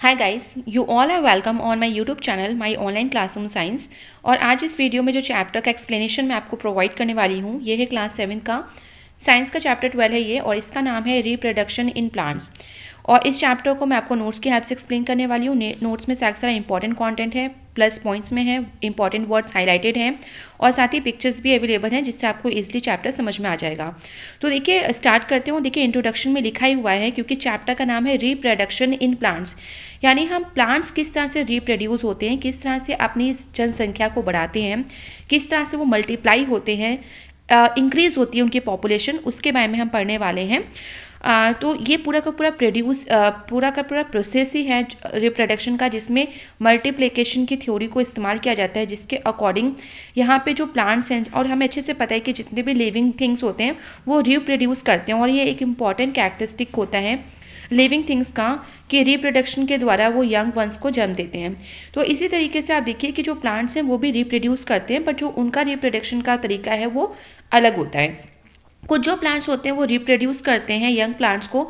hi guys you all are welcome on my YouTube channel my online classroom science और आज इस video में जो चैप्टर का एक्सप्लेनेशन मैं आपको प्रोवाइड करने वाली हूँ ये है क्लास सेवन का साइंस का चैप्टर ट्वेल्व है ये और इसका नाम है रिप्रोडक्शन इन प्लांट्स और इस चैप्टर को मैं आपको नोट्स की हेल्प से एक्सप्लेन करने वाली हूँ नोट्स में से सारा इंपॉर्टेंट कॉन्टेंट है प्लस पॉइंट्स में है इंपॉर्टेंट वर्ड्स हाईलाइटेड हैं और साथ ही पिक्चर्स भी अवेलेबल हैं जिससे आपको ईजिली चैप्टर समझ में आ जाएगा तो देखिए स्टार्ट करते हूँ देखिए इंट्रोडक्शन में लिखा ही हुआ है क्योंकि चैप्टर का नाम है रिप्रोडक्शन इन प्लांट्स यानी हम प्लांट्स किस तरह से रिप्रोड्यूस होते हैं किस तरह से अपनी जनसंख्या को बढ़ाते हैं किस तरह से वो मल्टीप्लाई होते हैं इंक्रीज़ होती है उनकी पॉपुलेशन उसके बारे में हम पढ़ने वाले हैं आ, तो ये पूरा का पूरा प्रोड्यूस पूरा का पूरा प्रोसेस ही है रिप्रोडक्शन का जिसमें मल्टीप्लिकेशन की थ्योरी को इस्तेमाल किया जाता है जिसके अकॉर्डिंग यहाँ पे जो प्लांट्स हैं और हमें अच्छे से पता है कि जितने भी लिविंग थिंग्स होते हैं वो रिप्रोड्यूस करते हैं और ये एक इम्पॉर्टेंट कैरेक्टरिस्टिक होता है लिविंग थिंग्स का कि रिप्रोडक्शन के द्वारा वो यंग वंस को जन्म देते हैं तो इसी तरीके से आप देखिए कि जो प्लांट्स हैं वो भी रिप्रोड्यूस करते हैं बट जो उनका रिप्रोडक्शन का तरीका है वो अलग होता है कुछ जो प्लांट्स होते हैं वो रिप्रोड्यूस करते हैं यंग प्लांट्स को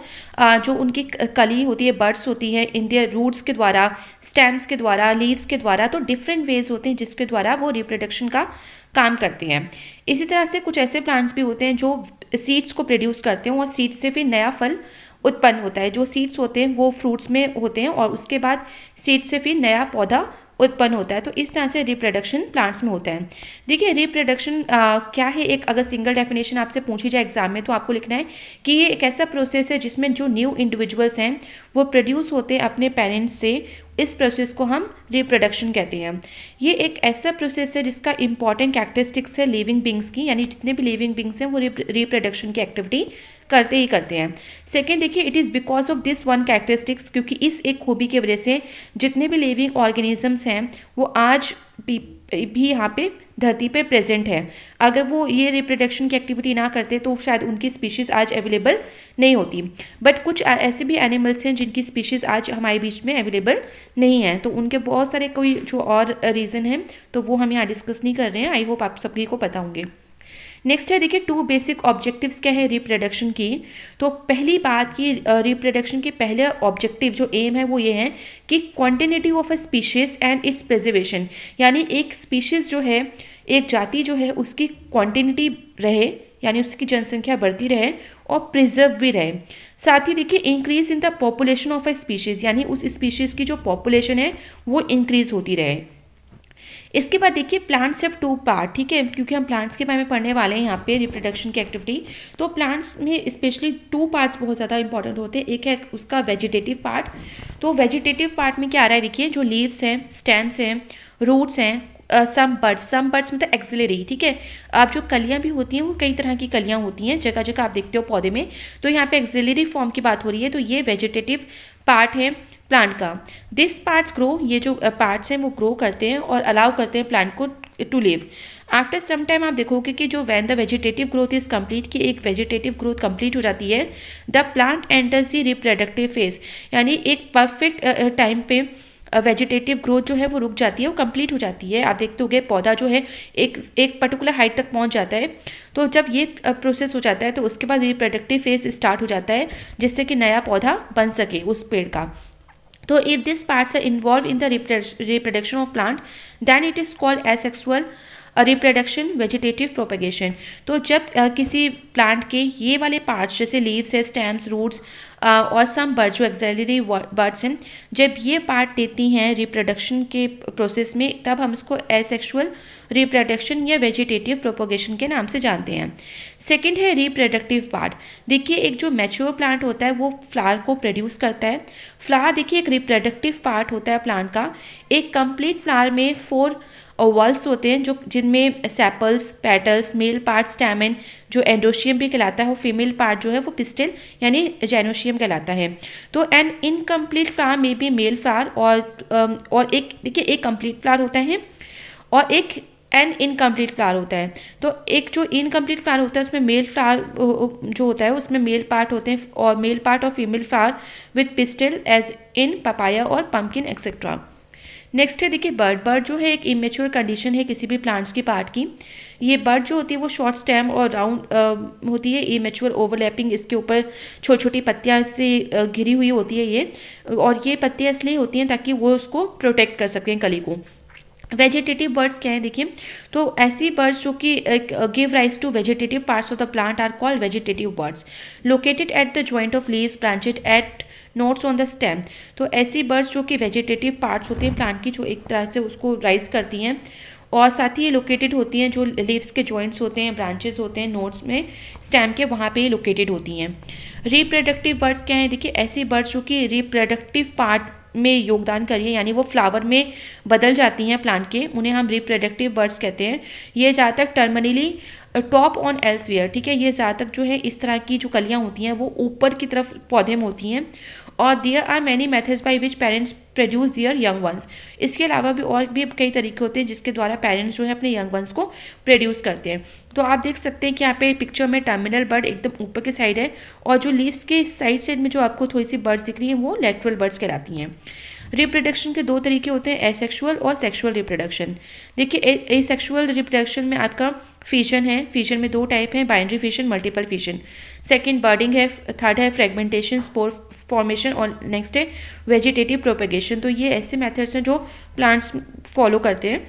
जो उनकी कली होती है बर्ड्स होती है इन दियर रूट्स के द्वारा स्टेम्स के द्वारा लीव्स के द्वारा तो डिफरेंट वेज होते हैं जिसके द्वारा वो रिप्रोडक्शन का काम करते हैं इसी तरह से कुछ ऐसे प्लांट्स भी होते हैं जो सीड्स को प्रोड्यूस करते हैं और सीड्स से फिर नया फल उत्पन्न होता है जो सीड्स होते हैं वो फ्रूट्स में होते हैं और उसके बाद सीड्स से फिर नया पौधा उत्पन्न होता है तो इस तरह से रिप्रोडक्शन प्लांट्स में होता है देखिए रिप्रोडक्शन क्या है एक अगर सिंगल डेफिनेशन आपसे पूछी जाए एग्जाम में तो आपको लिखना है कि ये एक ऐसा प्रोसेस है जिसमें जो न्यू इंडिविजुअल्स हैं वो प्रोड्यूस होते हैं अपने पेरेंट्स से इस प्रोसेस को हम रिप्रोडक्शन कहते हैं ये एक ऐसा प्रोसेस है जिसका इंपॉर्टेंट कैरेक्टरिस्टिक्स है लिविंग बिंग्स की यानी जितने भी लिविंग बिंग्स हैं वो रिप्रोडक्शन की एक्टिविटी करते ही करते हैं सेकेंड देखिए it is because of this one characteristics क्योंकि इस एक खूबी की वजह से जितने भी लिविंग ऑर्गेनिजम्स हैं वो आज भी भी यहाँ पे धरती पे प्रेजेंट है अगर वो ये रिप्रोडक्शन की एक्टिविटी ना करते तो शायद उनकी स्पीशीज़ आज अवेलेबल नहीं होती बट कुछ ऐसे भी एनिमल्स हैं जिनकी स्पीशीज़ आज हमारे बीच में अवेलेबल नहीं है तो उनके बहुत सारे कोई जो और रीज़न हैं तो वो हम यहाँ डिस्कस नहीं कर रहे हैं आई होप आप सभी को पता होंगे नेक्स्ट है देखिए टू बेसिक ऑब्जेक्टिव्स क्या है रिप्रोडक्शन की तो पहली बात की रिप्रोडक्शन के पहले ऑब्जेक्टिव जो एम है वो ये है कि quantity of a species and its preservation यानी एक स्पीशीज़ जो है एक जाति जो है उसकी क्वान्टिटी रहे यानी उसकी जनसंख्या बढ़ती रहे और प्रिजर्व भी रहे साथ ही देखिए increase in the population of a species यानी उस स्पीशीज़ की जो पॉपुलेशन है वो इंक्रीज़ होती रहे इसके बाद देखिए प्लांट्स हैव टू पार्ट ठीक है क्योंकि हम प्लांट्स के बारे में पढ़ने वाले हैं यहाँ पे रिप्रोडक्शन की एक्टिविटी तो प्लांट्स में स्पेशली टू पार्ट्स बहुत ज़्यादा इंपॉर्टेंट होते हैं एक है उसका वेजिटेटिव पार्ट तो वेजिटेटिव पार्ट में क्या आ रहा है देखिए जो लीव्स हैं स्टेम्स हैं रूट्स हैं सम बर्ड्स सम बर्ड्स मतलब एक्सिलरी ठीक है आप जो कलियाँ भी होती हैं वो कई तरह की कलियाँ होती हैं जगह जगह आप देखते हो पौधे में तो यहाँ पे एक्सिलरी फॉर्म की बात हो रही है तो ये वेजिटेटिव पार्ट है प्लांट का दिस पार्ट्स ग्रो ये जो पार्ट्स हैं वो ग्रो करते हैं और अलाउ करते हैं प्लांट को to live after some time आप देखोगे कि जो when the vegetative growth is complete कि एक वेजिटेटिव ग्रोथ कम्प्लीट हो जाती है the plant enters the reproductive phase यानी एक परफेक्ट टाइम पे वेजिटेटिव ग्रोथ जो है वो रुक जाती है वो कंप्लीट हो जाती है आप देखते हो गए पौधा जो है एक एक पर्टिकुलर हाइट तक पहुंच जाता है तो जब ये प्रोसेस हो जाता है तो उसके बाद रिप्रोडक्टिव फेज स्टार्ट हो जाता है जिससे कि नया पौधा बन सके उस पेड़ का So if these parts are involved in reproduction of plant plant, it is called called sexual reproduction vegetative propagation तो जब uh, किसी प्लांट के ये वाले पार्ट्स जैसे लीव्स है स्टेम्स रूट्स uh, और सम बर्ड्स जो एक्सेलरी बर्ड्स हैं जब ये पार्ट देती हैं रिप्रोडक्शन के प्रोसेस में तब हम इसको एसेक्सुअल रिप्रोडक्शन या वेजिटेटिव प्रोपोगेशन के नाम से जानते हैं सेकेंड है रिप्रोडक्टिव पार्ट देखिए एक जो मेच्योर प्लांट होता है वो फ्लावर को प्रोड्यूस करता है फ्लावर देखिए एक रिप्रोडक्टिव पार्ट होता है प्लांट का एक कंप्लीट फ्लावर में फोर ओवल्स होते हैं जो जिनमें sepals petals male part stamen जो एंडोशियम भी कहलाता है वो फीमेल पार्ट जो है वो पिस्टल यानी जेनोशियम कहलाता है तो एन इनकम्प्लीट फ्लावर में भी मेल फ्लावर और um, और एक देखिए एक कंप्लीट फ्लावर होता है और एक एन इनकम्प्लीट फ्लावर होता है तो एक जो इनकम्प्लीट फ्लावर होता है उसमें मेल फ्लावर जो होता है उसमें मेल पार्ट होते हैं और मेल पार्ट और female flower with pistil as in papaya और पम्पकिन एक्सेट्रा नेक्स्ट है देखिए बर्ड बर्ड जो है एक इमेच्योर कंडीशन है किसी भी प्लांट्स की पार्ट की ये बर्ड जो होती है वो शॉर्ट स्टेम और राउंड होती है इमेच्योर ओवरलैपिंग इसके ऊपर छोटी छोटी पत्तियाँ से घिरी हुई होती है ये और ये पत्तियाँ इसलिए होती हैं ताकि वो उसको प्रोटेक्ट कर सकें कली को वेजिटेटिव बर्ड्स क्या है देखिए तो ऐसी बर्ड्स जो कि give rise to vegetative parts of the plant are called vegetative buds located at the joint of leaves branched at nodes on the stem तो ऐसी बर्ड्स जो कि वेजिटेटिव पार्ट्स होते हैं प्लांट की जो एक तरह से उसको राइज करती हैं और साथ ही ये लोकेटेड होती हैं जो लीव्स के जॉइंट्स होते हैं ब्रांचेस होते हैं नोट्स में स्टेम के वहाँ पे ये लोकेटेड होती हैं रिप्रोडक्टिव बर्ड्स क्या हैं देखिए ऐसी बर्ड्स जो कि रिप्रोडक्टिव पार्ट में योगदान करिए यानी वो फ्लावर में बदल जाती हैं प्लांट के उन्हें हम रिप्रोडक्टिव बर्ड्स कहते हैं ये ज़्यादातर टर्मनली टॉप ऑन एल्सवेयर ठीक है ये ज़्यादातर जो है इस तरह की जो कलियाँ होती हैं वो ऊपर की तरफ पौधे में होती हैं और there are many methods by which parents produce their young ones इसके अलावा भी और भी कई तरीके होते हैं जिसके द्वारा पेरेंट्स जो है अपने यंग वंस को प्रोड्यूस करते हैं तो आप देख सकते हैं कि यहाँ पे पिक्चर में टर्मिनल बर्ड एकदम ऊपर के साइड है और जो लीव्स के साइड साइड में जो आपको थोड़ी सी बर्ड्स दिख रही हैं वो लेटरल बर्ड्स कहलाती हैं रिप्रोडक्शन के दो तरीके होते हैं एसेक्सुअल और सेक्सुअल रिप्रोडक्शन देखिए एसेक्सुअल रिप्रोडक्शन में आपका फीशन है फीशन में दो टाइप हैं binary fission multiple fission second budding है थर्ड है फ्रेगमेंटेशन स्पोर फॉर्मेशन और नेक्स्ट है वेजिटेटिव प्रोपेगेशन तो ये ऐसे मैथड्स हैं जो प्लांट्स फॉलो करते हैं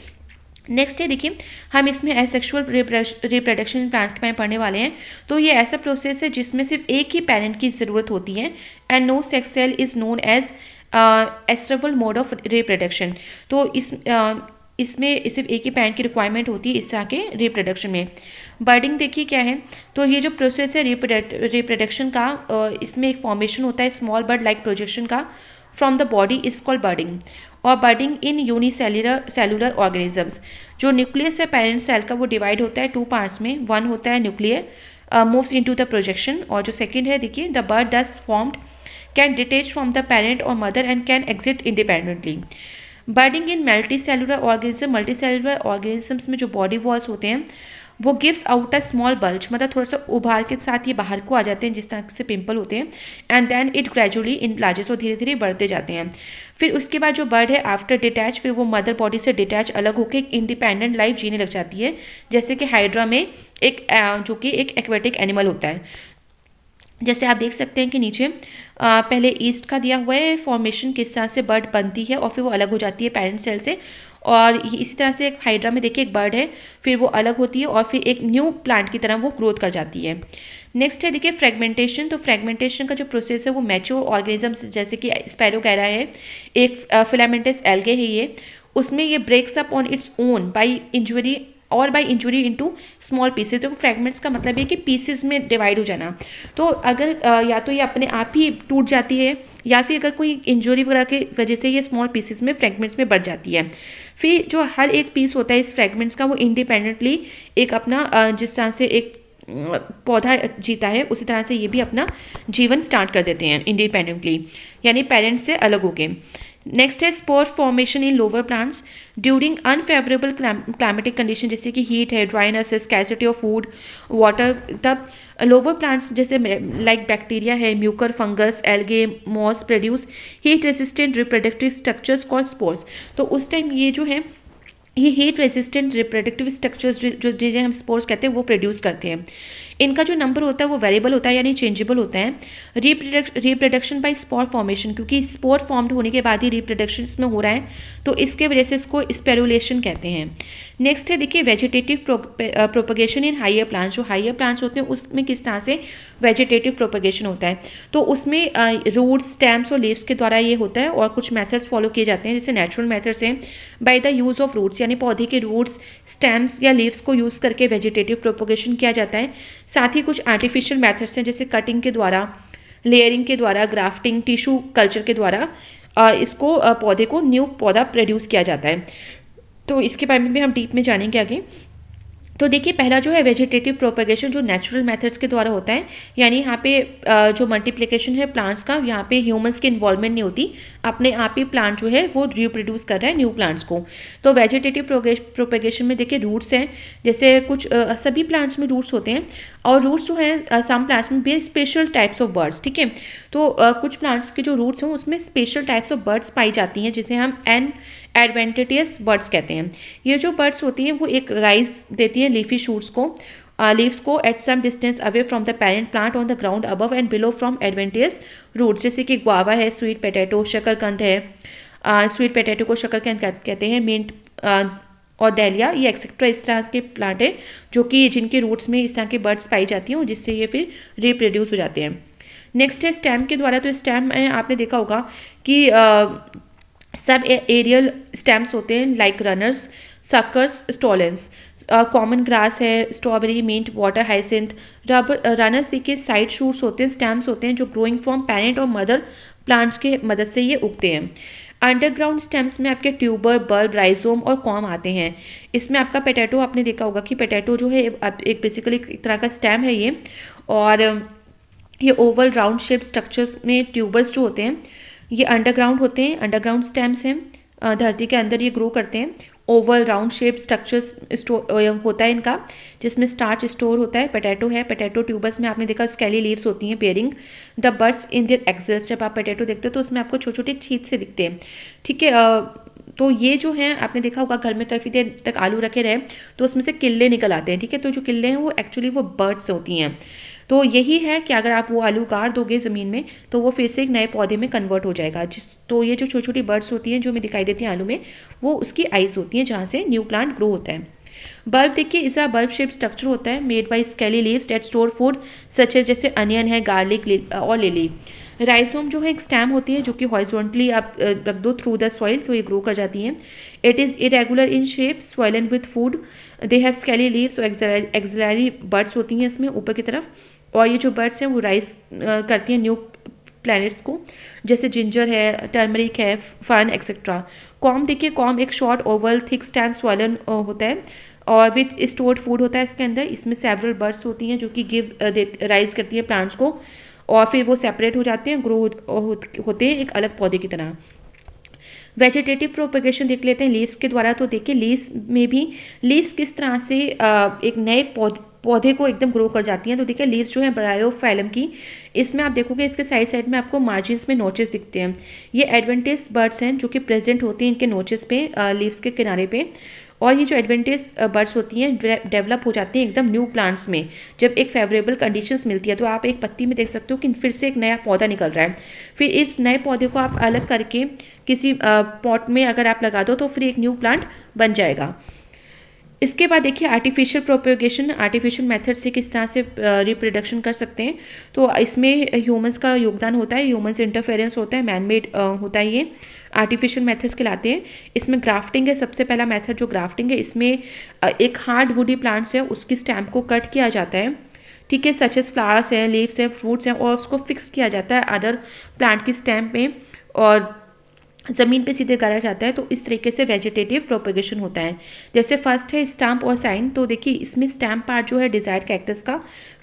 नेक्स्ट है देखिए हम इसमें एसेक्सुअल रिप्रोडक्शन प्लांट्स के बारे में पढ़ने वाले हैं तो ये ऐसा प्रोसेस है जिसमें सिर्फ एक ही पैरेंट की ज़रूरत होती है and no sex cell is known as asexual mode of reproduction तो इस इसमें सिर्फ एक ही पैंट की रिक्वायरमेंट होती है इस तरह के रिप्रोडक्शन में बर्डिंग देखिए क्या है तो ये जो प्रोसेस है रिप्रोडक्शन का इसमें एक फॉर्मेशन होता है स्मॉल बर्ड लाइक प्रोजेक्शन का from the body is called budding और budding in unicellular cellular organisms जो न्यूक्लियस है पेरेंट सेल का वो डिवाइड होता है टू पार्ट्स में वन होता है nuclear moves into the projection और जो सेकंड है देखिए the bud thus formed can detach from the parent और mother and can exist independently budding in multicellular organism multicellular organisms में जो बॉडी वॉल्स होते हैं वो gives out a small bulge मतलब थोड़ा सा उभार के साथ ये बाहर को आ जाते हैं जिस तरह से पिंपल होते हैं and then it gradually enlarges और धीरे धीरे बढ़ते जाते हैं फिर उसके बाद जो बर्ड है आफ्टर डिटैच फिर वो मदर बॉडी से डिटैच अलग होकर एक इंडिपेंडेंट लाइफ जीने लग जाती है जैसे कि हाइड्रा में एक जो कि एक एक्वेटिक एनिमल होता है जैसे आप देख सकते हैं कि नीचे आ, पहले ईस्ट का दिया हुआ है फॉर्मेशन किस तरह से बर्ड बनती है और फिर वो अलग हो जाती है पेरेंट सेल से और इसी तरह से एक हाइड्रा में देखिए एक बर्ड है फिर वो अलग होती है और फिर एक न्यू प्लांट की तरह वो ग्रोथ कर जाती है नेक्स्ट है देखिए फ्रेगमेंटेशन तो फ्रेगमेंटेशन का जो प्रोसेस है वो मैच्योर ऑर्गेनिज्म जैसे कि स्पैरो कह रहा है एक फिलामेंटस एल्गे है ये उसमें ये breaks up on its own by injury और by injury into small pieces देखो फ्रैगमेंट्स का मतलब ये कि पीसेज में डिवाइड हो जाना तो अगर या तो ये अपने आप ही टूट जाती है या फिर अगर कोई इंजुरी वगैरह की वजह से ये स्मॉल पीसेज में फ्रेगमेंट्स में बढ़ जाती है फिर जो हर एक पीस होता है इस फ्रेगमेंट्स का वो इंडिपेंडेंटली एक अपना जिस तरह से एक पौधा जीता है उसी तरह से ये भी अपना जीवन स्टार्ट कर देते हैं इंडिपेंडेंटली यानी पेरेंट्स से अलग हो गए नेक्स्ट है spore formation in lower plants during unfavourable climatic condition जैसे कि हीट है ड्राइनेस है स्कैसिटी ऑफ फूड वाटर तब लोअर प्लांट्स जैसे लाइक बैक्टीरिया है mucor fungus algae moss produce heat resistant reproductive structures call spores तो उस टाइम ये जो है ये हीट रेजिस्टेंट रिप्रोडक्टिव स्ट्रक्चर्स जो जिन्हें हम स्पोर्ट्स कहते हैं वो प्रोड्यूस करते हैं इनका जो नंबर होता है वो वेरिएबल होता है यानी चेंजेबल होता है reproduct reproduction by spore formation क्योंकि स्पोर फॉर्म्ड होने के बाद ही रिप्रोडक्शन इसमें हो रहा है तो इसके वजह से इसको स्पेरुलेशन कहते हैं नेक्स्ट है देखिए vegetative propagation in higher plants जो हाइयर प्लांट्स होते हैं उसमें किस तरह से वेजिटेटिव प्रोपगेशन होता है तो उसमें रूट स्टेम्स और लीव्स के द्वारा ये होता है और कुछ मेथड्स फॉलो किए जाते हैं जैसे नेचुरल मेथड्स हैं by the use of roots यानी पौधे के रूट्स स्टेम्स या लीव्स को यूज़ करके वेजिटेटिव प्रोपोगेशन किया जाता है साथ ही कुछ आर्टिफिशियल मैथड्स हैं जैसे कटिंग के द्वारा लेयरिंग के द्वारा ग्राफ्टिंग टिश्यू कल्चर के द्वारा इसको पौधे को न्यू पौधा प्रोड्यूस किया जाता है तो इसके बारे में भी हम डीप में जानेंगे आगे तो देखिए पहला जो है वेजिटेटिव प्रोपेगेशन जो नेचुरल मेथड्स के द्वारा होता है यानी यहाँ पे जो मल्टीप्लिकेशन है प्लांट्स का यहाँ पे ह्यूमंस की इन्वॉल्वमेंट नहीं होती अपने आप ही प्लांट जो है वो रिप्रोड्यूस कर रहा है न्यू प्लांट्स को तो वेजिटेटिव प्रोपेगेशन में देखिए रूट्स हैं जैसे कुछ सभी प्लांट्स में रूट्स होते हैं और रूट्स जो हैं सम प्लांट्स में बे स्पेशल टाइप्स ऑफ बर्ड्स ठीक है तो आ, कुछ प्लांट्स के जो रूट्स हैं उसमें स्पेशल टाइप्स ऑफ बर्ड्स पाई जाती हैं जिसे हम एन एडवेंटेटियस बर्ड्स कहते हैं ये जो बर्ड्स होती हैं वो एक राइज देती हैं लीफी शूट्स को लीव्स को at some distance away from the parent plant on the ground above and below from adventitious root जैसे कि ग्वावा है स्वीट पोटैटो शकरकंद है स्वीट uh, पोटैटो को शकरकंद कहते हैं मिंट और डेलिया ये एक्सेट्रा इस तरह के प्लांट हैं जो कि जिनके रूट्स में इस तरह के बर्ड्स पाई जाती हैं और जिससे ये फिर रिप्रोड्यूस हो जाते हैं नेक्स्ट है स्टैम के द्वारा तो स्टैम आपने देखा होगा कि आ, सब एरियल स्टैम्प्स होते हैं like runners suckers stolons common grass है strawberry mint water hyacinth rubber runners देखिए साइड शूट्स होते हैं स्टैम्प्स होते हैं जो ग्रोइंग फ्रॉम पेरेंट और मदर प्लांट्स के मदद से ये उगते हैं अंडरग्राउंड स्टेम्स में आपके ट्यूबर बल्ब राइजोम और कॉम आते हैं इसमें आपका पेटैटो आपने देखा होगा कि पेटैटो जो है एक बेसिकली एक तरह का स्टेम है ये और ये ओवल राउंड शेप स्ट्रक्चर्स में ट्यूबर्स जो होते हैं ये अंडरग्राउंड होते हैं अंडरग्राउंड स्टेम्स हैं धरती के अंदर ये ग्रो करते हैं oval round shape structure store होता है इनका जिसमें स्टार्च स्टोर होता है पटैटो है पटैटो ट्यूबर्स में आपने देखा स्केली लीव्स होती हैं bearing the buds in their axils जब आप पटेटो देखते हो तो उसमें आपको छोटे छोटे छीत से दिखते हैं ठीक है तो ये जो है आपने देखा होगा घर में काफ़ी देर तक आलू रखे रहे तो उसमें से किले निकल आते हैं ठीक है तो जो किले हैं वो एक्चुअली वो बर्ड्स होती हैं तो यही है कि अगर आप वो आलू गाड़ दोगे ज़मीन में तो वो फिर से एक नए पौधे में कन्वर्ट हो जाएगा जिस तो ये जो छोटी छोटी बर्ड्स होती हैं जो हमें दिखाई देती हैं आलू में वो उसकी आइज़ होती हैं जहाँ से न्यू प्लांट ग्रो होता है बल्ब देखिए इसका बल्ब शेप स्ट्रक्चर होता है made by scaly leaves that store food such as जैसे अनियन है गार्लिक और लिली राइसोम जो है एक स्टैम होती है जो कि हॉरिजॉन्टली आप रख दो थ्रू द सॉइल तो ये ग्रो कर जाती है it is irregular in shape soil and with food they have scaly leaves और एक्जलरी बर्ड्स होती हैं इसमें ऊपर की तरफ और ये जो बर्ड्स हैं वो राइज करती हैं न्यू प्लैनेट्स को जैसे जिंजर है टर्मरिक है फन एक्सेट्रा कॉम देखिए कॉम एक short oval thick stem swollen होता है और विथ स्टोर्ड फूड होता है इसके अंदर इसमें सेवरल बर्ड्स होती हैं जो कि गिव राइज करती हैं प्लांट्स को और फिर वो सेपरेट हो जाते हैं ग्रो होते हैं एक अलग पौधे की तरह वेजिटेटिव प्रोपेगेशन देख लेते हैं लीव्स के द्वारा तो देखिए लीव्स में भी लीव्स किस तरह से एक नए पौधे को एकदम ग्रो कर जाती हैं तो देखिए लीव्स जो है ब्रायोफाइलम की इसमें आप देखोगे इसके साइड साइड में आपको मार्जिन में नोचेस दिखते हैं ये एडवेंटेज बर्ड्स हैं जो कि प्रेजेंट होती हैं इनके नोचेस पे लीव्स के किनारे पे और ये जो एडवेंटेज बर्ड्स होती हैं डेवलप हो जाती हैं एकदम न्यू प्लांट्स में जब एक फेवरेबल कंडीशंस मिलती है तो आप एक पत्ती में देख सकते हो कि फिर से एक नया पौधा निकल रहा है फिर इस नए पौधे को आप अलग करके किसी पॉट में अगर आप लगा दो तो फिर एक न्यू प्लांट बन जाएगा इसके बाद देखिए आर्टिफिशियल प्रोपोगेशन आर्टिफिशियल मेथड से किस तरह से रिप्रोडक्शन कर सकते हैं तो इसमें ह्यूमंस का योगदान होता है ह्यूमंस इंटरफेरेंस होता है मैनमेड होता है ये आर्टिफिशियल मेथड्स के लाते हैं इसमें ग्राफ्टिंग है सबसे पहला मेथड जो ग्राफ्टिंग है इसमें एक हार्ड वुडी प्लांट्स है उसकी स्टैम्प को कट किया जाता है ठीक है सचेस फ्लावर्स हैं लीव्स हैं फ्रूट्स हैं और उसको फिक्स किया जाता है अदर प्लांट की स्टैम्प में और ज़मीन पे सीधे गाड़ा जाता है तो इस तरीके से वेजिटेटिव प्रोपोगेशन होता है जैसे फर्स्ट है स्टैम्प और साइन तो देखिए इसमें स्टैम्प पार्ट जो है डिजायर्ड कैक्टस का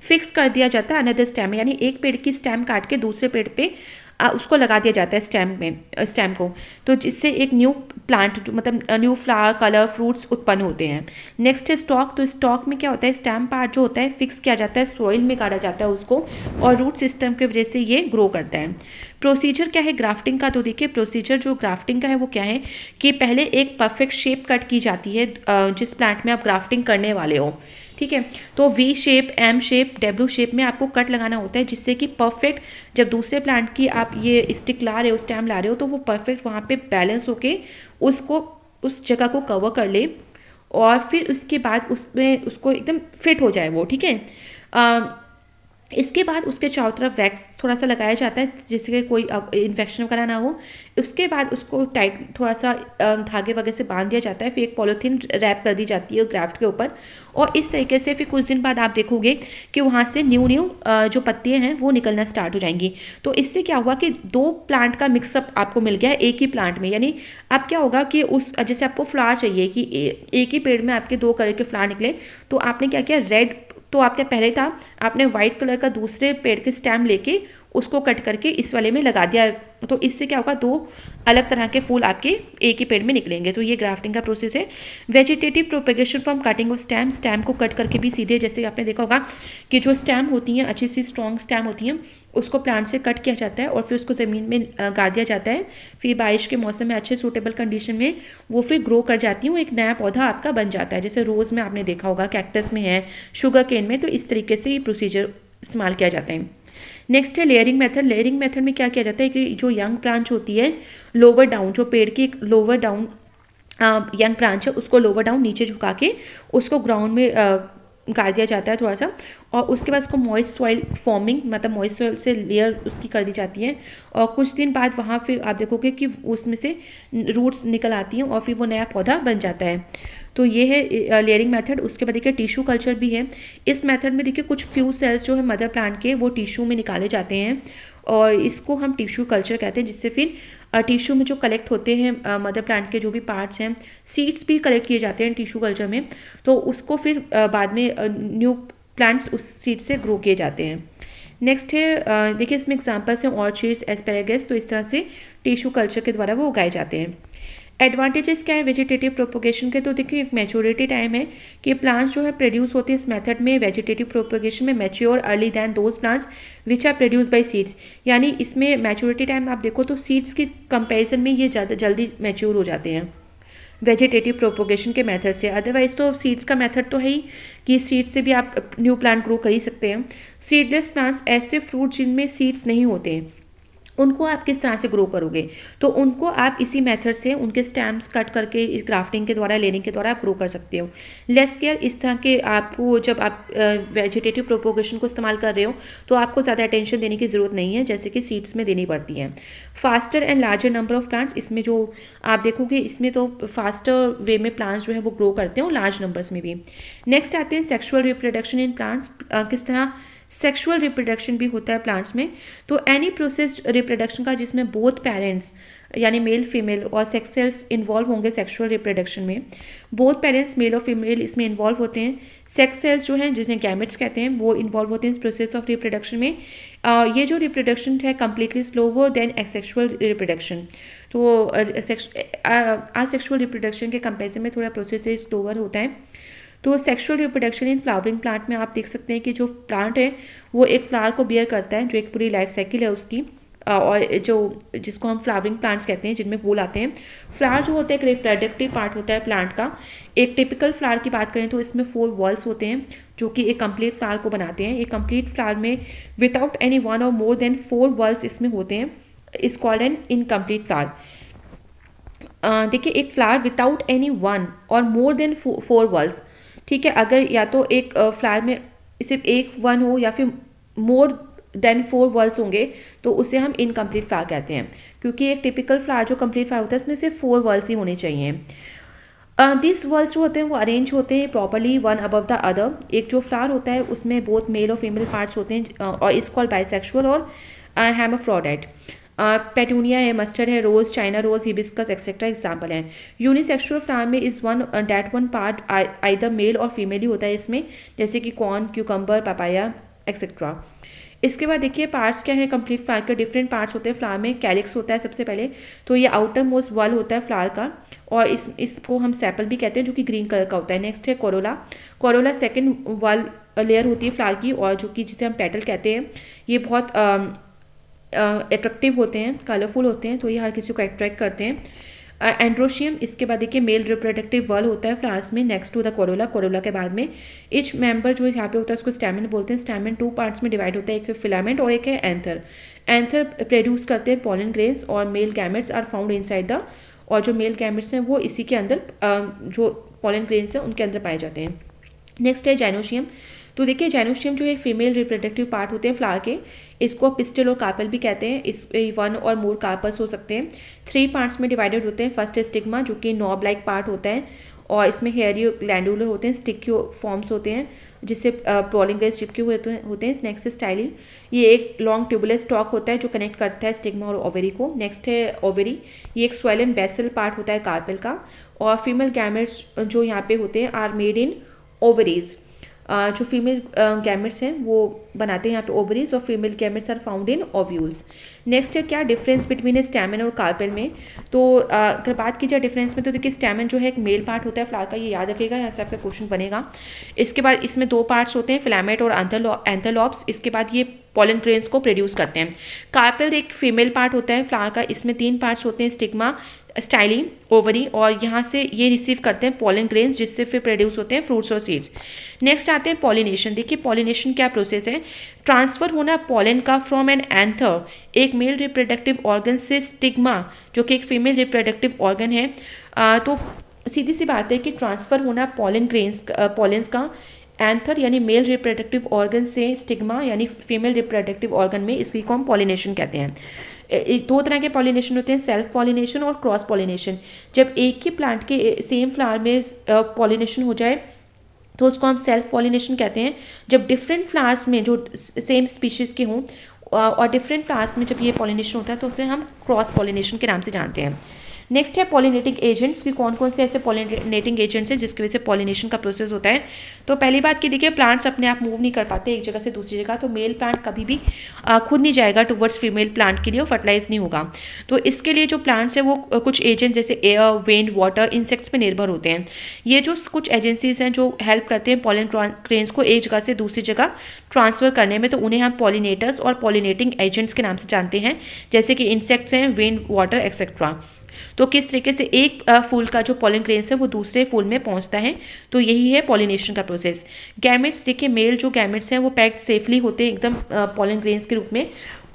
फिक्स कर दिया जाता है अनदर स्टैम्प यानी एक पेड़ की स्टैम्प काट के दूसरे पेड़ पे आ, उसको लगा दिया जाता है स्टैम्प में स्टैम्प को तो जिससे एक न्यू प्लांट मतलब न्यू फ्लावर कलर फ्रूट्स उत्पन्न होते हैं नेक्स्ट है स्टॉक तो स्टॉक में क्या होता है स्टैम्प पार्ट जो होता है फिक्स किया जाता है सॉइल में काटा जाता है उसको और रूट सिस्टम की वजह से ये ग्रो करता है प्रोसीजर क्या है ग्राफ्टिंग का तो देखिए प्रोसीजर जो ग्राफ्टिंग का है वो क्या है कि पहले एक परफेक्ट शेप कट की जाती है जिस प्लांट में आप ग्राफ्टिंग करने वाले हो ठीक है तो V shape M shape W shape में आपको कट लगाना होता है जिससे कि परफेक्ट जब दूसरे प्लांट की आप ये स्टिक ला रहे हो स्टैम ला रहे हो तो वो परफेक्ट वहाँ पे बैलेंस होके उसको उस जगह को कवर कर ले और फिर उसके बाद उसमें उसको एकदम फिट हो जाए वो ठीक है इसके बाद उसके चारों तरफ वैक्स थोड़ा सा लगाया जाता है जिससे कोई इन्फेक्शन वगैरह ना हो उसके बाद उसको टाइट थोड़ा सा धागे वगैरह से बांध दिया जाता है फिर एक पॉलीथीन रैप कर दी जाती है ग्राफ्ट के ऊपर और इस तरीके से फिर कुछ दिन बाद आप देखोगे कि वहाँ से न्यू न्यू जो पत्तियाँ हैं वो निकलना स्टार्ट हो जाएंगी तो इससे क्या हुआ कि दो प्लांट का मिक्सअप आपको मिल गया है एक ही प्लांट में यानी अब क्या होगा कि उस जैसे आपको फ्लावर चाहिए कि एक ही पेड़ में आपके दो कलर के फ्लावर निकले तो आपने क्या किया रेड तो आपने पहले था आपने व्हाइट कलर का दूसरे पेड़ के स्टेम लेके उसको कट करके इस वाले में लगा दिया तो इससे क्या होगा दो अलग तरह के फूल आपके एक ही पेड़ में निकलेंगे तो ये ग्राफ्टिंग का प्रोसेस है vegetative propagation from cutting of stem stem को कट करके भी सीधे जैसे आपने देखा होगा कि जो स्टैम होती हैं अच्छी सी स्ट्रॉन्ग स्टैम होती हैं उसको प्लांट से कट किया जाता है और फिर उसको ज़मीन में गाड़ दिया जाता है फिर बारिश के मौसम में अच्छे सूटेबल कंडीशन में वो फिर ग्रो कर जाती हूँ एक नया पौधा आपका बन जाता है जैसे रोज़ में आपने देखा होगा कैक्टस में है शुगर केन में तो इस तरीके से ये प्रोसीजर इस्तेमाल किया जाता है नेक्स्ट है लेयरिंग मेथड लेयरिंग मेथड में क्या किया जाता है कि जो यंग ब्रांच होती है लोअर डाउन जो पेड़ की लोअर डाउन यंग ब्रांच है उसको लोअर डाउन नीचे झुका के उसको ग्राउंड में गाड़ दिया जाता है थोड़ा सा और उसके बाद उसको मॉइस्ट सॉइल फॉर्मिंग मतलब मॉइस्ट सॉइल से लेयर उसकी कर दी जाती है और कुछ दिन बाद वहाँ फिर आप देखोगे कि उसमें से रूट्स निकल आती हैं और फिर वो नया पौधा बन जाता है तो ये है लेयरिंग मेथड उसके बाद देखिए टिश्यू कल्चर भी है इस मेथड में देखिए कुछ फ्यू सेल्स जो है मदर प्लांट के वो टिश्यू में निकाले जाते हैं और इसको हम टिश्यू कल्चर कहते हैं जिससे फिर टिश्यू में जो कलेक्ट होते हैं मदर प्लांट के जो भी पार्ट्स हैं सीड्स भी कलेक्ट किए जाते हैं टिश्यू कल्चर में तो उसको फिर बाद में न्यू प्लांट्स उस सीड से ग्रो किए जाते हैं नेक्स्ट है देखिए इसमें एग्जाम्पल्स हैं ऑर्चिड्स एस्पेरेगस तो इस तरह से टिश्यू कल्चर के द्वारा वो उगाए जाते हैं एडवांटेजेस क्या है वेजिटेटिव प्रोपोगेशन के तो देखिए एक मेचोरिटी टाइम है कि प्लांट्स जो है प्रोड्यूस होते हैं इस मेथड में वेजिटेटिव प्रोपोगेशन में mature early than those plants which are produce by seeds यानी इसमें मैच्योरिटी टाइम आप देखो तो सीड्स के कंपेरिजन में ये ज़्यादा जल्दी मेच्योर हो जाते हैं वेजिटेटिव प्रोपोगेशन के मेथड से अदरवाइज तो सीड्स का मेथड तो है ही कि सीड्स से भी आप न्यू प्लांट ग्रो कर ही सकते हैं सीडलेस प्लांट्स ऐसे फ्रूट जिनमें सीड्स नहीं होते हैं उनको आप किस तरह से ग्रो करोगे तो उनको आप इसी मेथड से उनके स्टैम्प्स कट करके इस ग्राफ्टिंग के द्वारा लेने के द्वारा आप ग्रो कर सकते हो लेस केयर इस तरह के आपको जब आप वेजिटेटिव प्रोपोगेशन को इस्तेमाल कर रहे हो तो आपको ज़्यादा अटेंशन देने की ज़रूरत नहीं है जैसे कि सीड्स में देनी पड़ती है faster and larger number of plants इसमें जो आप देखोगे इसमें तो फास्टर वे में प्लांट्स जो है वो ग्रो करते हैं लार्ज नंबर्स में भी नेक्स्ट आते हैं सेक्शुअल रिप्रोडक्शन इन प्लांट्स किस तरह सेक्शुअल रिप्रोडक्शन भी होता है प्लांट्स में तो एनी प्रोसेस रिप्रोडक्शन का जिसमें बोथ पेरेंट्स यानी मेल फीमेल और सेक्स सेल्स इन्वॉल्व होंगे सेक्सुअल रिप्रोडक्शन में बोथ पेरेंट्स मेल और फीमेल इसमें इन्वॉल्व होते हैं सेक्स सेल्स जो हैं जिसे गैमेट्स कहते हैं वो इन्वॉल्व होते हैं इस प्रोसेस ऑफ रिप्रोडक्शन में आ, ये जो रिप्रोडक्शन है completely slower than asexual reproduction तो सेक्शुअल रिप्रोडक्शन के कंपेरिजन में थोड़ा प्रोसेस स्लोवर होता है तो sexual reproduction in flowering plant में आप देख सकते हैं कि जो प्लांट है वो एक फ्लावर को बियर करता है जो एक पूरी लाइफ साइकिल है उसकी और जो जिसको हम फ्लावरिंग प्लांट्स कहते हैं जिनमें फूल आते हैं फ्लावर जो होता है एक रिप्रोडक्टिव पार्ट होता है प्लांट का एक टिपिकल फ्लावर की बात करें तो इसमें फोर वॉल्स होते हैं जो कि एक कंप्लीट फ्लावर को बनाते हैं एक कंप्लीट फ्लावर में विदाउट एनी वन और मोर देन फोर वॉल्स इसमें होते हैं इस कॉल्ड एन इनकम्प्लीट फ्लावर देखिए एक फ्लावर विदाउट एनी वन और मोर देन फोर वॉल्स ठीक है अगर या तो एक फ्लावर में सिर्फ एक वन हो या फिर मोर देन फोर वर्ल्स होंगे तो उसे हम इनकम्प्लीट फ्लावर कहते हैं क्योंकि एक टिपिकल फ्लावर जो कम्प्लीट फ्लावर होता है उसमें सिर्फ फोर वर्ल्स ही होने चाहिए दिस वर्ल्स जो होते हैं वो अरेंज होते हैं properly one above the other एक जो फ्लावर होता है उसमें बहुत मेल और फीमेल पार्ट्स होते हैं और इस कॉल बाइसेक्शुअल और हेमाफ्रोडाइट uh, पेटूनिया है मस्टर्ड है rose China rose hibiscus etcetera example हैं यूनिसेक्सुअल फ्लावर में is one that one part I the male और फीमेल ही होता है इसमें जैसे कि कॉर्न क्यूकम्बर पपाया एक्सेट्रा इसके बाद देखिए पार्ट्स क्या है कंप्लीट फ्लावर के डिफरेंट पार्ट्स होते हैं फ्लावर में कैलिक्स होता है सबसे पहले तो ये आउटर मोस्ट वॉल होता है फ्लावर का और इस इसको हम सैपल भी कहते हैं जो कि ग्रीन कलर का होता है नेक्स्ट है corolla corolla second whorl layer होती है फ्लावर की और जो कि जिसे हम पेटल कहते हैं ये बहुत um, अट्रैक्टिव होते हैं कलरफुल होते हैं तो ये हर किसी को अट्रैक्ट करते हैं एंड्रोशियम इसके बाद देखिए मेल रिप्रोडक्टिव वॉल होता है फ्लावर्स में next to the corolla corolla के बाद में इच मेंबर जो यहाँ पे होता है उसको स्टैमिन बोलते हैं स्टैमिन टू पार्ट्स में डिवाइड होता है एक फिलामेंट और एक है एंथर एंथर प्रोड्यूस करते हैं पॉलन ग्रेन्स और male gametes are found in the और जो मेल गैमेट्स हैं वो इसी के अंदर जो पॉलन ग्रेन्स हैं उनके अंदर पाए जाते हैं नेक्स्ट है जैनोशियम तो देखिए जैनोशियम जो है फीमेल रिप्रोडक्टिव पार्ट होते हैं फ्लावर के इसको पिस्टल और कार्पल भी कहते हैं इस वन और मोर कार्पल्स हो सकते हैं थ्री पार्ट्स में डिवाइडेड होते हैं फर्स्ट स्टिग्मा जो कि नॉब लाइक पार्ट होता है और इसमें हेयर ग्लैंडुलर होते हैं स्टिक्यू फॉर्म्स होते हैं जिससे प्रॉलिंग चिपके हुए होते हैं नेक्स्ट स्टाइली ये एक लॉन्ग ट्यूबलेस स्टॉक होता है जो कनेक्ट करता है स्टिग्मा और ओवेरी को नेक्स्ट है ओवेरी ये एक स्वेल एंड बेसल पार्ट होता है कार्पेल का और फीमेल गैमेट्स जो यहाँ पे होते हैं आर मेड इन ओवरीज़ जो फीमेल गैमेट्स हैं वो बनाते हैं यहाँ पे ओवरीज और female gametes are found in ovules next है क्या डिफरेंस बिटवीन स्टेमिन और कार्पेल में तो अगर बात की जाए डिफरेंस में तो देखिए स्टेमिन जो है एक मेल पार्ट होता है फ्लावर का ये याद रखेगा यहाँ से आपका क्वेश्चन बनेगा इसके बाद इसमें दो पार्ट्स होते हैं फिलामेट और एंथलॉप्स इसके बाद ये पॉलन क्रेन्स को प्रोड्यूस करते हैं कार्पेल एक फीमेल पार्ट होता है फ्लावर का इसमें तीन पार्ट्स होते हैं स्टिग्मा स्टाइलिंग ओवरी और यहाँ से ये रिसीव करते हैं पोलिन ग्रेन्स जिससे फिर प्रोड्यूस होते हैं फ्रूट्स और सीड्स नेक्स्ट आते हैं पॉलिनेशन देखिए पॉलिनेशन क्या प्रोसेस है ट्रांसफ़र होना पॉलिन का फ्रॉम एन एंथर एक मेल रिप्रोडक्टिव ऑर्गन से स्टिग्मा जो कि एक फीमेल रिप्रोडक्टिव ऑर्गन है आ, तो सीधी सी बात है कि ट्रांसफ़र होना पॉलिन ग्रेन्स पॉलेंस का एंथर यानी मेल रिप्रोडक्टिव ऑर्गन से स्टिग्मा यानी फीमेल रिप्रोडक्टिव ऑर्गन में इसकी को हम पॉलिनेशन कहते हैं दो तरह के पॉलिनेशन होते हैं सेल्फ पॉलिनेशन और क्रॉस पॉलिनेशन जब एक ही प्लांट के सेम फ्लावर में पॉलिनेशन हो जाए तो उसको हम सेल्फ पॉलिनेशन कहते हैं जब डिफरेंट फ्लावर्स में जो सेम स्पीशीज़ के हों और डिफरेंट फ्लावर्स में जब ये पॉलिनेशन होता है तो उसे हम क्रॉस पॉलिनेशन के नाम से जानते हैं नेक्स्ट है पॉलिनेटिंग एजेंट्स कि कौन कौन से ऐसे पॉलिनेटिंग एजेंट्स हैं जिसकी वजह से पॉलिनेशन का प्रोसेस होता है तो पहली बात की देखिए प्लांट्स अपने आप मूव नहीं कर पाते एक जगह से दूसरी जगह तो मेल प्लांट कभी भी खुद नहीं जाएगा टुवर्ड्स फीमेल प्लांट के लिए फर्टिलाइज नहीं होगा तो इसके लिए जो प्लांट्स हैं वो कुछ एजेंट्स जैसे एयर वेंड वाटर इंसेक्ट्स पर निर्भर होते हैं ये जो कुछ एजेंसीज हैं जो हेल्प करते हैं पॉलिन क्रेन्स को एक जगह से दूसरी जगह ट्रांसफ़र करने में तो उन्हें हम पॉलिनेटर्स और पॉलिनेटिंग एजेंट्स के नाम से जानते हैं जैसे कि इंसेक्ट्स हैं वेन वाटर एक्सेट्रा तो किस तरीके से एक फूल का जो पॉलन ग्रेन्स है वो दूसरे फूल में पहुंचता है तो यही है पॉलिनेशन का प्रोसेस गैमेट्स देखिए मेल जो गैमेट्स हैं वो पैक्ड सेफली होते हैं एकदम पॉलन ग्रेन्स के रूप में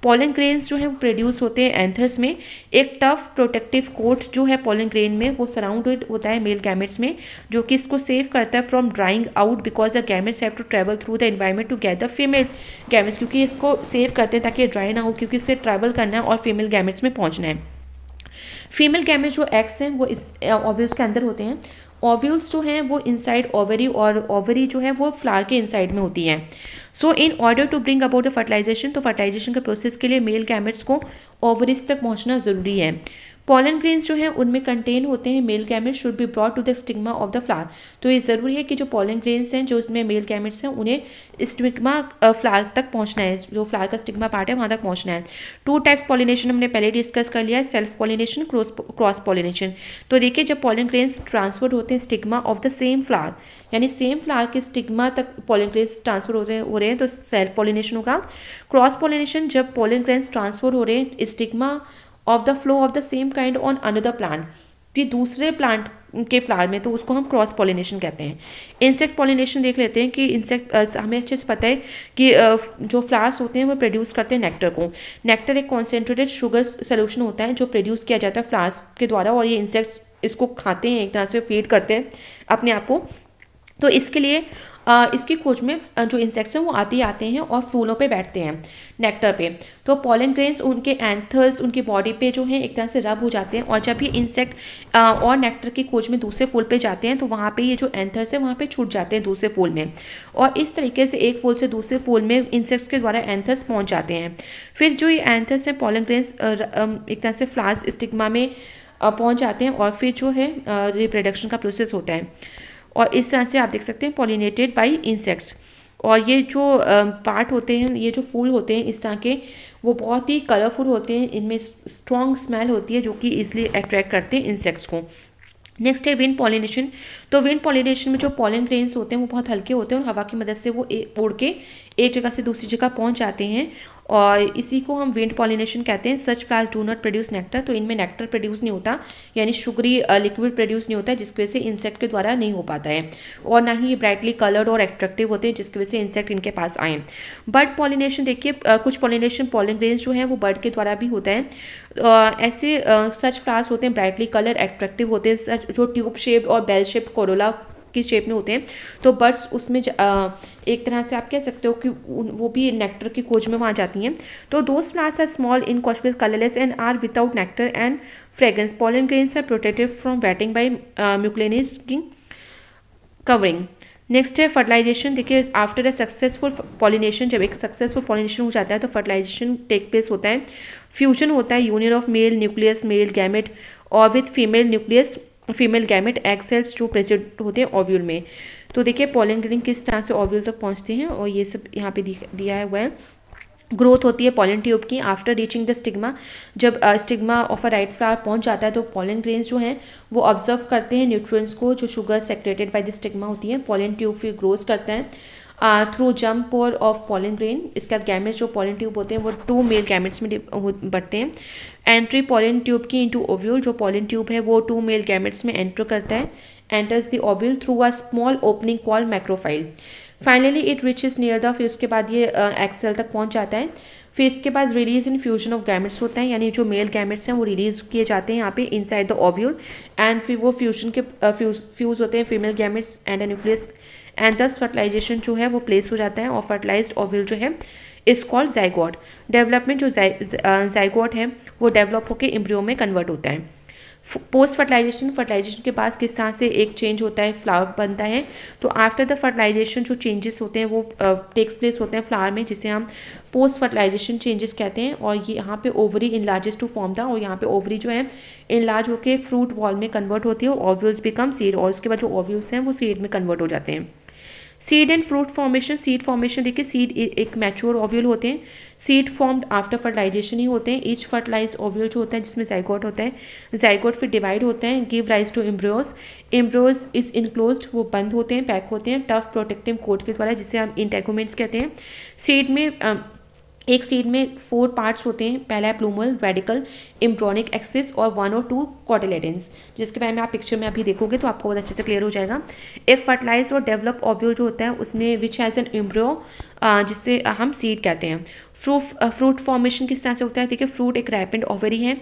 पॉलन ग्रेन्स जो है वो प्रोड्यूस होते हैं एंथर्स में एक टफ प्रोटेक्टिव कोट जो है पॉलन ग्रेन में वो सराउंडेड होता है मेल गैमेट्स में जो कि इसको सेव करता है from drying out because the gametes have to travel through the environment to gather female gametes क्योंकि इसको सेव करते हैं ताकि ड्राई ना हो क्योंकि इसे ट्रैवल करना है और फीमेल गैमेट्स में पहुंचना है फीमेल गैमेट जो एक्स हैं वो इस ओव्यूल्स के अंदर होते हैं ओव्यूल्स जो हैं वो इनसाइड ओवरी और ओवरी जो है वो फ्लावर के इनसाइड में होती हैं so in order to bring about the fertilisation तो फर्टिलाइजेशन के प्रोसेस के लिए मेल गैमेट्स को ओवरीज तक पहुंचना ज़रूरी है पॉलन ग्रेन्स जो हैं उनमें कंटेन होते हैं male gamete should be brought to the stigma of the flower तो ये ज़रूरी है कि जो पॉलन ग्रेन्स हैं जो इसमें मेल कैमिट्स हैं उन्हें स्टिग्मा फ्लावर तक पहुंचना है जो फ्लावर का स्टिग्मा पार्ट है वहाँ तक पहुंचना है टू टाइप्स पॉलिनेशन हमने पहले डिस्कस कर लिया है सेल्फ पॉलिनेशन क्रॉस पॉलिनेशन तो देखिए जब पॉलन ग्रेन्स ट्रांसफर होते हैं stigma of the same flower यानी सेम फ्लावर के स्टिग्मा तक पॉलन ग्रेन्स ट्रांसफर हो रहे हो रहे हैं तो सेल्फ पॉलिनेशन होगा क्रॉस पॉलिनेशन जब पॉलन ग्रेन्स ट्रांसफर हो रहे हैं stigma of the flower of the same kind on another plant कि दूसरे प्लांट के फ्लावर में तो उसको हम क्रॉस पॉलिनेशन कहते हैं इंसेक्ट पॉलिनेशन देख लेते हैं कि इंसेक्ट हमें अच्छे से पता है कि जो फ्लावर्स होते हैं वो प्रोड्यूस करते हैं नेक्टर को नेक्टर एक कॉन्सेंट्रेटेड शुगर सोल्यूशन होता है जो प्रोड्यूस किया जाता है फ्लावर्स के द्वारा और ये इंसेक्ट्स इसको खाते हैं एक तरह से फीड करते हैं अपने आप को तो इसके लिए इसकी खोज में जो इंसेक्ट्स हैं वो आते ही आते हैं और फूलों पे बैठते हैं नेक्टर पे तो पॉलन ग्रेन्स उनके एंथर्स उनके बॉडी पे जो हैं एक तरह से रब हो जाते हैं और जब ये इंसेक्ट और नेक्टर की खोज में दूसरे फूल पे जाते हैं तो वहाँ पे ये जो एंथर्स है वहाँ पे छूट जाते हैं दूसरे फूल में और इस तरीके से एक फूल से दूसरे फूल में इंसेक्ट्स के द्वारा एंथर्स पहुँच जाते हैं फिर जो ये एंथर्स हैं पॉलन ग्रेन्स एक तरह से फ्लास स्टिग्मा में पहुँच जाते हैं और फिर जो है रिप्रोडक्शन का प्रोसेस होता है और इस तरह से आप देख सकते हैं पॉलीनेटेड बाई इंसेक्ट्स और ये जो पार्ट होते हैं ये जो फूल होते हैं इस तरह के वो बहुत ही कलरफुल होते हैं इनमें स्ट्रॉन्ग स्मेल होती है जो कि इसलिए अट्रैक्ट करते हैं इंसेक्ट्स को नेक्स्ट है विंड पॉलिनेशन तो विंड पॉलिनेशन में जो पॉलिन ग्रेन्स होते हैं वो बहुत हल्के होते हैं और हवा की मदद से वो उड़ के एक जगह से दूसरी जगह पहुंच जाते हैं और इसी को हम विंड पॉलिनेशन कहते हैं such plants do not produce nectar तो इनमें नेक्टर प्रोड्यूस नहीं होता यानी शुगरी लिक्विड प्रोड्यूस नहीं होता है जिसकी वजह से इंसेक्ट के द्वारा नहीं हो पाता है और ना ही ये ब्राइटली कलर्ड और एट्रैक्टिव होते हैं जिसकी वजह से इंसेक्ट इनके पास आए बर्ड पॉलिनेशन देखिए कुछ पॉलिनेशन पॉलिग्रेन जो है वो बर्ड के द्वारा भी होता है ऐसे सच फ्लावर्स होते हैं ब्राइटली कलर एट्रैक्टिव होते हैं सच जो ट्यूब शेप और बेल शेप कोरोला किस शेप में होते हैं तो बर्ड्स उसमें एक तरह से आप कह सकते हो कि वो भी नेक्टर की खोज में वहाँ जाती हैं तो those flowers are small in cosmic colourless and are without nectar and fragrance pollen grains are protected from wetting by mucilaginous covering next है फर्टिलाइजेशन देखिए आफ्टर अ सक्सेसफुल पॉलिनेशन जब एक सक्सेसफुल पॉलिनेशन हो जाता है तो फर्टिलाइजेशन टेक प्लेस होता है फ्यूजन होता है union of male nucleus male gamete और with female nucleus female gamete egg cells जो प्रेजेंट होते हैं ओव्यूल में तो देखिए पोलन ग्रीन किस तरह से ओव्यूल तक पहुँचते हैं और ये सब यहाँ पे दिया हुआ है ग्रोथ होती है पोलन ट्यूब की आफ्टर रीचिंग द स्टिग्मा जब stigma of a right flower पहुंच जाता है तो पोलन ग्रेन्स जो हैं वो ऑब्जर्व करते हैं न्यूट्रिएंट्स को जो sugar secreted by the stigma होती है पोलन ट्यूब फिर ग्रोथ करता है थ्रू जम्प और ऑफ पॉलिन ग्रेन इसके बाद गैमेट्स जो पॉलिन ट्यूब होते हैं वो टू मेल गैमेट्स में बढ़ते हैं एंट्री पॉलिन ट्यूब की इंटू ओव्यूल जो पॉलिन ट्यूब है वो टू मेल गैमेट्स में एंटर करता है enters the ovule through a small opening call micropyle finally it reaches near the फिर उसके बाद ये एक्सेल uh, तक पहुँच जाता है फिर इसके बाद release in fusion of gametes होता है यानी जो मेल गैमेट्स हैं वो रिलीज़ किए जाते हैं यहाँ पे इनसाइड द ओव्यूल एंड फिर वो फ्यूजन के फ्यूज uh, फ्यूज होते हैं female gametes and a nucleus and thus fertilisation जो है वो प्लेस हो जाता है और फर्टिलाइज ऑविल जो है इस कॉल्ड जाइगॉट डेवलपमेंट जो जाइगॉट uh, है वो डेवलप होकर इम्ब्रियो में कन्वर्ट होता है पोस्ट फर्टिलाइजेशन फर्टिलाइजेशन के पास किस तरह से एक चेंज होता है फ्लावर बनता है तो आफ्टर द फर्टिलाइजेशन जो चेंजेस होते हैं वो टेक्स uh, प्लेस होते हैं फ्लावर में जिसे हम पोस्ट फर्टिलाइजेशन चेंजेस कहते हैं और ये यहाँ पे ओवरी इनलार्जेस टू फॉर्म था और यहाँ पे ओवरी जो है इनलार्ज होकर फ्रूट वॉल में कन्वर्ट होती है और ओव्यूल्स बिकम सीड और उसके बाद जो ओव्यूल्स हैं वो सीड में कन्वर्ट हो जाते हैं seed and fruit formation seed formation देखिए सीड एक मैच्योर ओव्यूल होते हैं सीड फॉर्म्ड आफ्टर फर्टिलाइजेशन ही होते हैं ईच फर्टिलाइज ओव्यूल जो होता है जिसमें जाइगोट होता है जाइगोट फिर डिवाइड होते हैं give rise to embryos embryos is enclose वो बंद होते हैं पैक होते हैं टफ प्रोटेक्टिव कोट के द्वारा जिसे हम इंटेगोमेंट्स कहते हैं सीड में एक सीड में फोर पार्ट्स होते हैं पहला है प्लूमल रेडिकल इम्प्रोनिक एक्सिस और वन और टू कॉटिलेडेंस जिसके बारे में आप पिक्चर में अभी देखोगे तो आपको बहुत अच्छे से क्लियर हो जाएगा एक फर्टिलाइज और डेवलप ऑव्यूल जो होता है उसमें विच हैज़ एन इम्ब्रो जिससे हम सीड कहते हैं फ्रूट फ्रूट फॉर्मेशन किस तरह से होता है देखिए फ्रूट एक रैपेंड ऑवरी है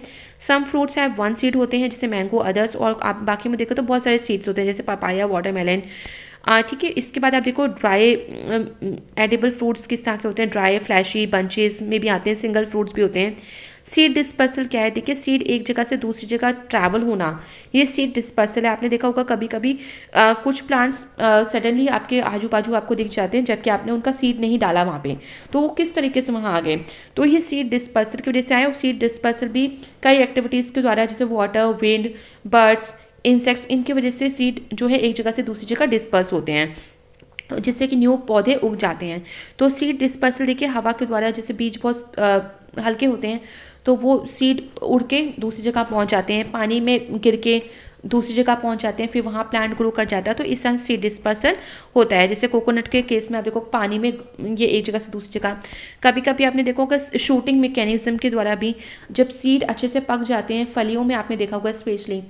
सम फ्रूट्स है वन सीड होते हैं जैसे मैंगो अदर्स और आप बाकी में देखो तो बहुत सारे सीड्स होते हैं जैसे पपाया वाटरमेलन ठीक है इसके बाद आप देखो ड्राई एडिबल फ्रूट्स किस तरह के होते हैं ड्राई फ्लैशी बंचेस में भी आते हैं सिंगल फ्रूट्स भी होते हैं सीड डिस्पर्सल क्या है देखिए सीड एक जगह से दूसरी जगह ट्रैवल होना ये सीड डिस्पर्सल है आपने देखा होगा कभी कभी आ, कुछ प्लांट्स सडनली आपके आजू बाजू आपको दिख जाते हैं जबकि आपने उनका सीड नहीं डाला वहाँ पे तो वो किस तरीके से वहाँ आ गए तो ये सीड डिस्पर्सल की वजह से आए और सीड डिस्पर्सल भी कई एक्टिविटीज़ के द्वारा जैसे वाटर विंड बर्ड्स इंसेक्ट्स इनकी वजह से सीड जो है एक जगह से दूसरी जगह डिस्पर्स होते हैं जिससे कि न्यू पौधे उग जाते हैं तो सीड डिस्पर्सल देखिए हवा के द्वारा जैसे बीज बहुत हल्के होते हैं तो वो सीड उड़ के दूसरी जगह पहुंच जाते हैं पानी में गिर के दूसरी जगह पहुंच जाते हैं फिर वहाँ प्लांट ग्रो कर जाता है तो इस तरह सीड डिस्पर्सल होता है जैसे कोकोनट के केस में आप देखो पानी में ये एक जगह से दूसरी जगह कभी कभी आपने देखा होगा शूटिंग मैकेनिज्म के द्वारा भी जब सीड अच्छे से पक जाते हैं फलियों में आपने देखा होगा स्पेशली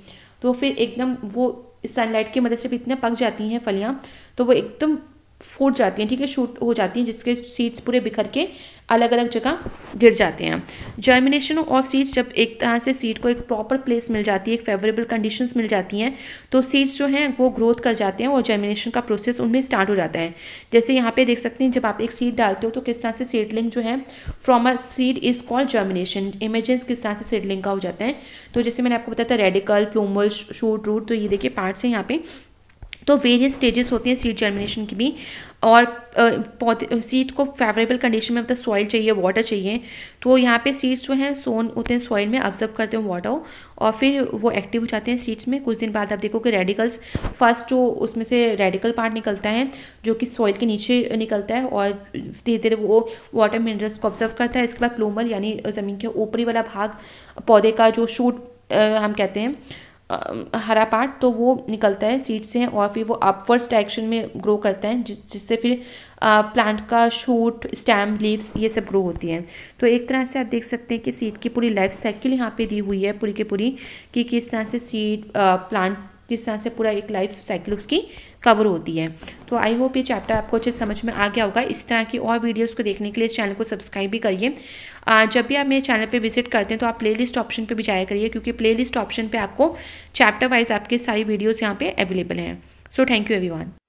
तो फिर एकदम वो सनलाइट की मदद से भी इतने पक जाती हैं फलियाँ तो वो एकदम फूट जाती हैं ठीक है शूट हो जाती हैं जिसके सीड्स पूरे बिखर के अलग अलग जगह गिर जाते हैं जर्मिनेशन ऑफ सीड्स जब एक तरह से सीड को एक प्रॉपर प्लेस मिल जाती है एक फेवरेबल कंडीशंस मिल जाती हैं तो सीड्स जो हैं वो ग्रोथ कर जाते हैं और जर्मिनेशन का प्रोसेस उनमें स्टार्ट हो जाता है जैसे यहाँ पे देख सकते हैं जब आप एक सीड डालते हो तो किस तरह से सीडलिंग जो है from a seed is called germination emergence किस तरह से सीडलिंग का हो जाता है तो जैसे मैंने आपको बताया था रेडिकल प्लूमल शूट रूट तो ये देखिए पार्ट्स हैं यहाँ पर तो वेरियस स्टेजेस होती हैं सीड जर्मिनेशन की भी और पौधे सीड को फेवरेबल कंडीशन में मतलब सॉइल चाहिए वाटर चाहिए तो यहाँ पे सीड्स जो हैं सोन होते हैं सॉइल में ऑब्जर्व करते हैं वाटर और फिर वो एक्टिव हो जाते हैं सीड्स में कुछ दिन बाद आप देखो कि रेडिकल्स फर्स्ट जो उसमें से रेडिकल पार्ट निकलता है जो कि सॉइल के नीचे निकलता है और धीरे धीरे वो वाटर मिनरल्स को ऑब्जर्व करता है इसके बाद क्लोमल यानी ज़मीन के ऊपरी वाला भाग पौधे का जो शूट हम कहते हैं हरा पार्ट तो वो निकलता है सीड से और फिर वो अपवर्ड्स डायरेक्शन में ग्रो करता है जिस जिससे फिर प्लांट का शूट स्टैम लीव्स ये सब ग्रो होती हैं तो एक तरह से आप देख सकते हैं कि सीड की पूरी लाइफ साइकिल यहाँ पे दी हुई है पूरी की पूरी कि किस तरह से सीड प्लांट किस तरह से पूरा एक लाइफ साइकिल उसकी कवर होती है तो आई होप ये चैप्टर आपको अच्छे समझ में आ गया होगा इस तरह की और वीडियोज़ को देखने के लिए इस चैनल को सब्सक्राइब भी करिए जब भी आप मेरे चैनल पे विजिट करते हैं तो आप प्लेलिस्ट ऑप्शन पे भी जाया करिए क्योंकि प्लेलिस्ट ऑप्शन पे आपको चैप्टर वाइज आपके सारी वीडियोस यहाँ पे अवेलेबल हैं सो थैंक यू एवरीवन